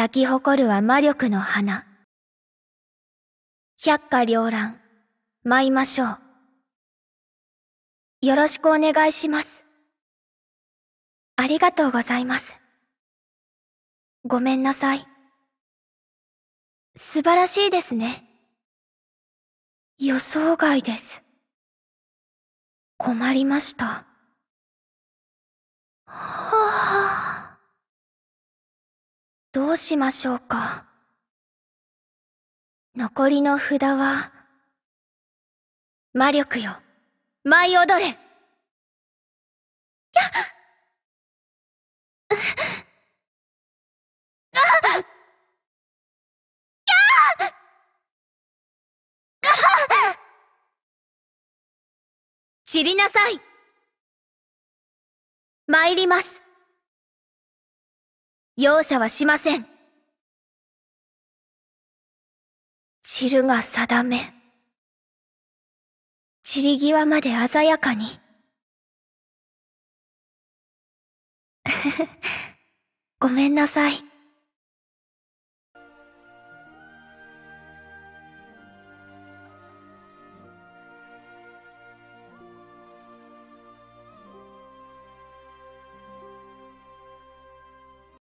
咲き誇るは魔力の花。百花繚乱、舞いましょう。よろしくお願いします。ありがとうございます。ごめんなさい。素晴らしいですね。予想外です。困りました。どうしましょうか。残りの札は、魔力よ、舞い踊れやっりなさい参ります容赦はしません。散るが定め。散り際まで鮮やかに。ごめんなさい。